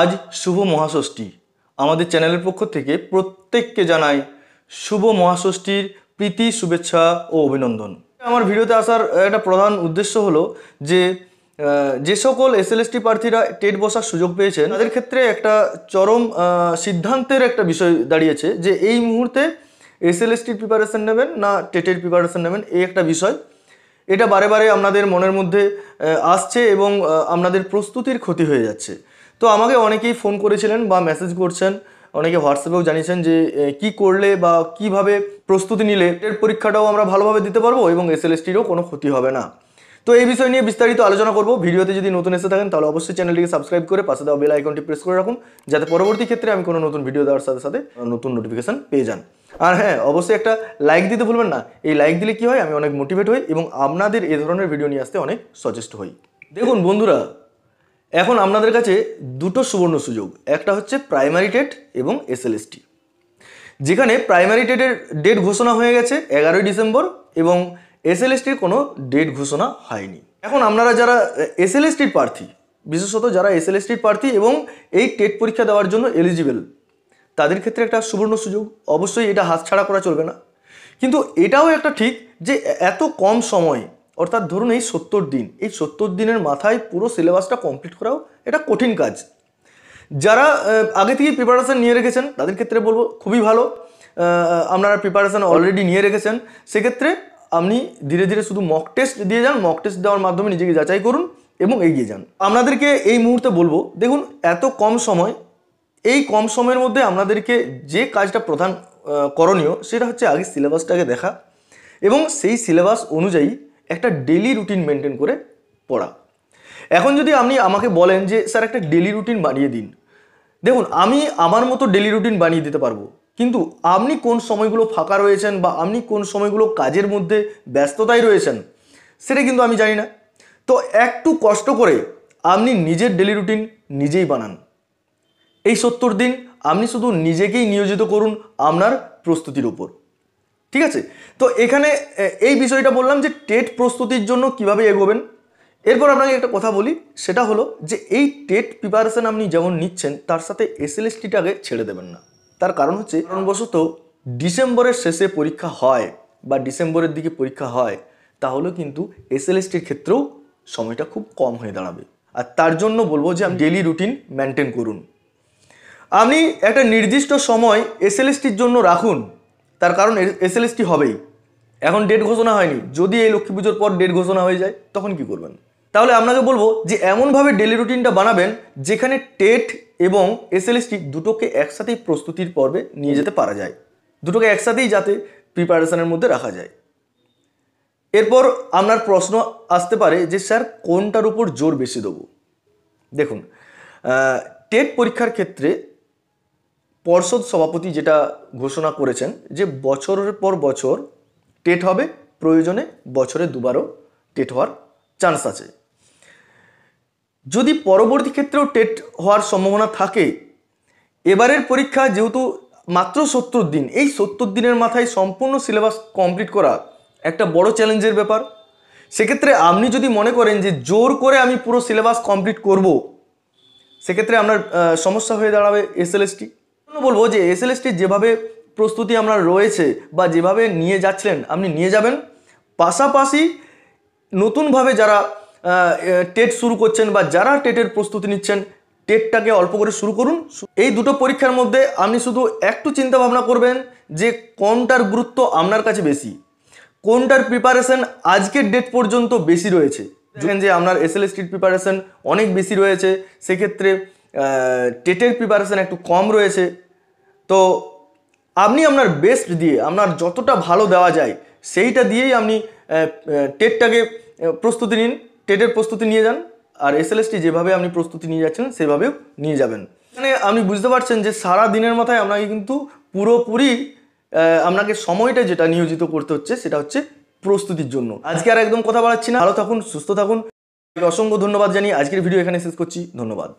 আজ শুভ মহাষষ্ঠী আমাদের চ্যানেলের পক্ষ থেকে প্রত্যেককে জানাই শুভ মহাষষ্ঠীর প্রীতি শুভেচ্ছা ও অভিনন্দন আমার ভিডিওতে আসার একটা প্রধান উদ্দেশ্য হলো যে যে সকল এসএলএসটি প্রার্থীরা টেট বসার সুযোগ পেয়েছেন তাদের ক্ষেত্রে একটা চরম সিদ্ধান্তের একটা বিষয় দাঁড়িয়েছে যে এই মুহূর্তে এসএলএসটির প্রিপারেশান নেবেন না টেটের প্রিপারেশান নেবেন এই একটা বিষয় এটা বারে বারে আপনাদের মনের মধ্যে আসছে এবং আপনাদের প্রস্তুতির ক্ষতি হয়ে যাচ্ছে তো আমাকে অনেকেই ফোন করেছিলেন বা মেসেজ করছেন অনেকে হোয়াটসঅ্যাপেও জানিয়েছেন যে কি করলে বা কিভাবে প্রস্তুতি নিলে এর পরীক্ষাটাও আমরা ভালোভাবে দিতে পারবো এবং এসএলএসটিরও কোনো ক্ষতি হবে না তো এই বিষয় নিয়ে বিস্তারিত আলোচনা করবো ভিডিওতে যদি নতুন এসে থাকেন তাহলে অবশ্যই চ্যানেলটিকে সাবস্ক্রাইব করে পাশে দেওয়া বেল আইকনটি প্রেস করে রাখুন যাতে পরবর্তী ক্ষেত্রে আমি কোনো নতুন ভিডিও দেওয়ার সাথে সাথে নতুন নোটিফিকেশান পেয়ে যান আর হ্যাঁ অবশ্যই একটা লাইক দিতে ভুলবেন না এই লাইক দিলে কি হয় আমি অনেক মোটিভেট হই এবং আপনাদের এ ধরনের ভিডিও নিয়ে আসতে অনেক সচেষ্ট হই দেখুন বন্ধুরা এখন আপনাদের কাছে দুটো সুবর্ণ সুযোগ একটা হচ্ছে প্রাইমারি টেট এবং এসএলএসটি যেখানে প্রাইমারি টেটের ডেট ঘোষণা হয়ে গেছে এগারোই ডিসেম্বর এবং এসএলএসটির কোনো ডেট ঘোষণা হয়নি এখন আপনারা যারা এসএলএসটির প্রার্থী বিশেষত যারা এসএলএসটির প্রার্থী এবং এই টেট পরীক্ষা দেওয়ার জন্য এলিজিবেল তাদের ক্ষেত্রে একটা সুবর্ণ সুযোগ অবশ্যই এটা হাতছাড়া করা চলবে না কিন্তু এটাও একটা ঠিক যে এত কম সময় অর্থাৎ ধরুন এই সত্তর দিন এই সত্তর দিনের মাথায় পুরো সিলেবাসটা কমপ্লিট করাও এটা কঠিন কাজ যারা আগে থেকেই প্রিপারেশান নিয়ে রেখেছেন তাদের ক্ষেত্রে বলবো খুবই ভালো আপনারা প্রিপারেশান অলরেডি নিয়ে রেখেছেন সেক্ষেত্রে আপনি ধীরে ধীরে শুধু মক টেস্ট দিয়ে যান মক টেস্ট দেওয়ার মাধ্যমে নিজেকে যাচাই করুন এবং এগিয়ে যান আপনাদেরকে এই মুহূর্তে বলবো দেখুন এত কম সময় এই কম সময়ের মধ্যে আপনাদেরকে যে কাজটা প্রধান করণীয় সেটা হচ্ছে আগে সিলেবাসটাকে দেখা এবং সেই সিলেবাস অনুযায়ী একটা ডেলি রুটিন মেনটেন করে পড়া এখন যদি আপনি আমাকে বলেন যে স্যার একটা ডেলি রুটিন বানিয়ে দিন দেখুন আমি আমার মতো ডেলি রুটিন বানিয়ে দিতে পারবো কিন্তু আপনি কোন সময়গুলো ফাঁকা রয়েছেন বা আপনি কোন সময়গুলো কাজের মধ্যে ব্যস্ততায় রয়েছেন সেটা কিন্তু আমি জানি না তো একটু কষ্ট করে আপনি নিজের ডেলি রুটিন নিজেই বানান এই সত্তর দিন আপনি শুধু নিজেকেই নিয়োজিত করুন আপনার প্রস্তুতির উপর ঠিক আছে তো এখানে এই বিষয়টা বললাম যে টেট প্রস্তুতির জন্য কিভাবে এগোবেন এরপর আপনাকে একটা কথা বলি সেটা হলো যে এই টেট প্রিপারেশান আপনি যেমন নিচ্ছেন তার সাথে এসএলএসটিটাকে ছেড়ে দেবেন না তার কারণ হচ্ছে কারণবশত ডিসেম্বরের শেষে পরীক্ষা হয় বা ডিসেম্বরের দিকে পরীক্ষা হয় তাহলে কিন্তু এসএলএসটির ক্ষেত্রেও সময়টা খুব কম হয়ে দাঁড়াবে আর তার জন্য বলবো যে আমি ডেলি রুটিন মেনটেন করুন আপনি একটা নির্দিষ্ট সময় এসএলএসটির জন্য রাখুন তার কারণ এস এসএলএসটি হবেই এখন ডেট ঘোষণা হয়নি যদি এই লক্ষ্মী পুজোর পর ডেট ঘোষণা হয়ে যায় তখন কি করবেন তাহলে আপনাকে বলবো যে এমনভাবে ডেলি রুটিনটা বানাবেন যেখানে টেট এবং এসএলএসটি দুটোকে একসাথেই প্রস্তুতির পর্বে নিয়ে যেতে পারা যায় দুটোকে একসাথেই যাতে প্রিপারেশানের মধ্যে রাখা যায় এরপর আপনার প্রশ্ন আসতে পারে যে স্যার কোনটার উপর জোর বেশি দেবো দেখুন টেট পরীক্ষার ক্ষেত্রে পর্ষদ সভাপতি যেটা ঘোষণা করেছেন যে বছরের পর বছর টেট হবে প্রয়োজনে বছরে দুবারও টেট হওয়ার চান্স আছে যদি পরবর্তী ক্ষেত্রেও টেট হওয়ার সম্ভাবনা থাকে এবারের পরীক্ষা যেহেতু মাত্র সত্তর দিন এই সত্তর দিনের মাথায় সম্পূর্ণ সিলেবাস কমপ্লিট করা একটা বড় চ্যালেঞ্জের ব্যাপার সেক্ষেত্রে আপনি যদি মনে করেন যে জোর করে আমি পুরো সিলেবাস কমপ্লিট করব সেক্ষেত্রে আপনার সমস্যা হয়ে দাঁড়াবে এসএলএসটি বলবো যে এসএলএসটির যেভাবে প্রস্তুতি আমরা রয়েছে বা যেভাবে নিয়ে যাচ্ছিলেন আপনি নিয়ে যাবেন পাশাপাশি নতুনভাবে যারা টেট শুরু করছেন বা যারা টেটের প্রস্তুতি নিচ্ছেন টেটটাকে অল্প করে শুরু করুন এই দুটো পরীক্ষার মধ্যে আপনি শুধু একটু চিন্তা ভাবনা করবেন যে কোনটার গুরুত্ব আপনার কাছে বেশি কোনটার প্রিপারেশন আজকের ডেট পর্যন্ত বেশি রয়েছে দেখেন যে আপনার এস এল এসটির প্রিপারেশন অনেক বেশি রয়েছে সেক্ষেত্রে টেটের প্রিপারেশন একটু কম রয়েছে তো আপনি আপনার বেস্ট দিয়ে আপনার যতটা ভালো দেওয়া যায় সেইটা দিয়েই আপনি টেটটাকে প্রস্তুতি নিন টেটের প্রস্তুতি নিয়ে যান আর এসএলএসটি যেভাবে আপনি প্রস্তুতি নিয়ে যাচ্ছেন সেভাবেও নিয়ে যাবেন মানে আপনি বুঝতে পারছেন যে সারা দিনের মাথায় আপনাকে কিন্তু পুরোপুরি আপনাকে সময়টা যেটা নিয়োজিত করতে হচ্ছে সেটা হচ্ছে প্রস্তুতির জন্য আজকে আর একদম কথা বাড়াচ্ছি না ভালো থাকুন সুস্থ থাকুন অসংখ্য ধন্যবাদ জানিয়ে আজকের ভিডিও এখানে শেষ করছি ধন্যবাদ